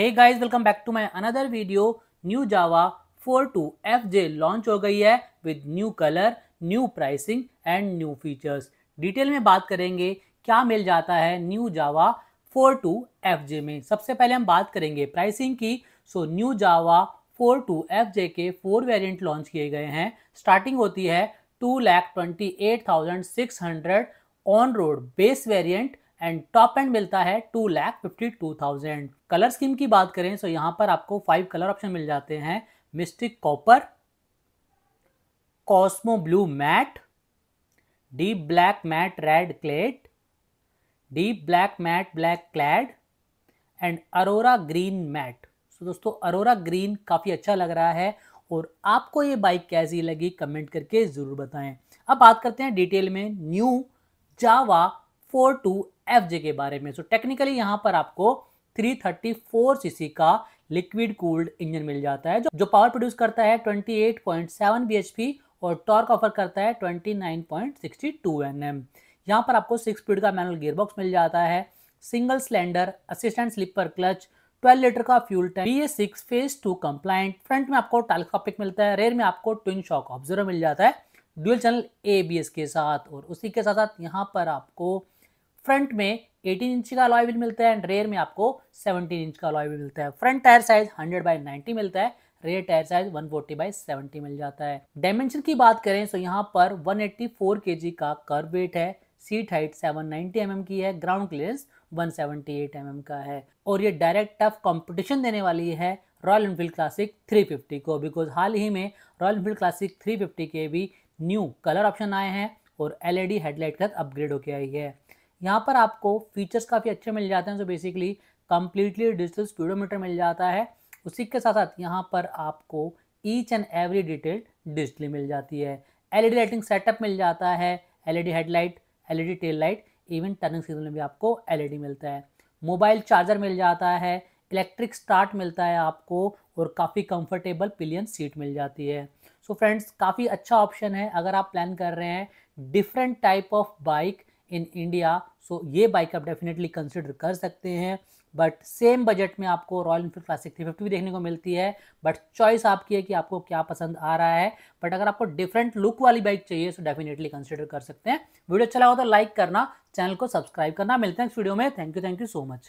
hey guys welcome back to my another video new Jawa 42 FJ launch हो गई है with new colour new pricing and new features detail में बात करेंगे क्या मिल जाता है न्यू जावा 42 FJ में सबसे पहले हम बात करेंगे प्राइसिंग की सो न्यू जावा 42 FJ के फोर वेरिएंट लॉन्च किए गए हैं स्टार्टिंग होती है two lakh twenty eight thousand six hundred on road base variant and top end मिलता है two lakh fifty two thousand colour scheme की बात करें तो यहाँ पर आपको फाइव कलर ऑप्शन मिल जाते हैं mystic copper cosmo blue matte deep black matte red clad deep black matte black clad and aurora green matte so दोस्तों अरोरा ग्रीन काफ़ी अच्छा लग रहा है और आपको ये बाइक कैसी लगी कमेंट करके ज़रूर बताएं अब बात करते हैं डिटेल में new Jawa four two F J के बारे में सो so, टेक्निकली यहाँ पर आपको 334 सीसी का लिक्विड कूल्ड इंजन मिल जाता है जो जो पावर प्रोड्यूस करता है 28.7 बीएचपी और टॉर्क ऑफर करता है 29.62 एनएम यहाँ पर आपको सिक्स स्पीड का मैनुअल गियरबॉक्स मिल जाता है single cylinder assistant slipper clutch 12 litre का fuel tank B A six phase two compliant front में आपको टालकापिक मिलता है रेयर में आपको ट्विन शॉक ऑब्जर्वर मिल जाता है ड्यूल चैनल ए के साथ और उसी के साथ साथ यहाँ पर आपको फ्रंट में 18 इंच का अलॉय व्हील मिलता है एंड रेयर में आपको 17 इंच का अलॉय व्हील मिलता है फ्रंट टायर साइज 100 बाई 90 मिलता है rear tyre size 140 forty by seventy मिल जाता है डायमेंशन की बात करें तो यहाँ पर 184 एट्टी का कर्व वेट है सीट हाइट 790 एम mm की है ग्राउंड क्लियरेंस 178 सेवेंटी mm का है और ये डायरेक्ट टफ कॉम्पिटिशन देने वाली है रॉयल एनफील्ड क्लासिक फिफ्टी को बिकॉज हाल ही में रॉयल एनफील्ड क्लासिक फिफ्टी के भी न्यू कलर ऑप्शन आए हैं और एलईडी हेडलाइट का अपग्रेड होके आई है यहाँ पर आपको फीचर्स काफ़ी अच्छे मिल जाते हैं जो बेसिकली कम्प्लीटली डिजिटल स्पीडोमीटर मिल जाता है उसी के साथ साथ यहाँ पर आपको each and every detail digitally मिल जाती है एलईडी लाइटिंग सेटअप मिल जाता है LED headlight LED tail light even turning season में भी आपको एलईडी मिलता है मोबाइल चार्जर मिल जाता है इलेक्ट्रिक स्टार्ट मिलता है आपको और काफ़ी कंफर्टेबल पिलियन सीट मिल जाती है सो so फ्रेंड्स काफ़ी अच्छा ऑप्शन है अगर आप प्लान कर रहे हैं different type of bike in India so ये बाइक आप डेफिनेटली कंसिडर कर सकते हैं बट सेम बजट में आपको रॉयल इनफील्ड क्लासिक फिफ्टी भी देखने को मिलती है बट चॉइस आपकी है कि आपको क्या पसंद आ रहा है बट अगर आपको डिफरेंट लुक वाली बाइक चाहिए तो डेफिनेटली कंसिडर कर सकते हैं वीडियो अच्छा लगा तो लाइक करना चैनल को सब्सक्राइब करना मिलते हैं इस वीडियो में thank you thank you so much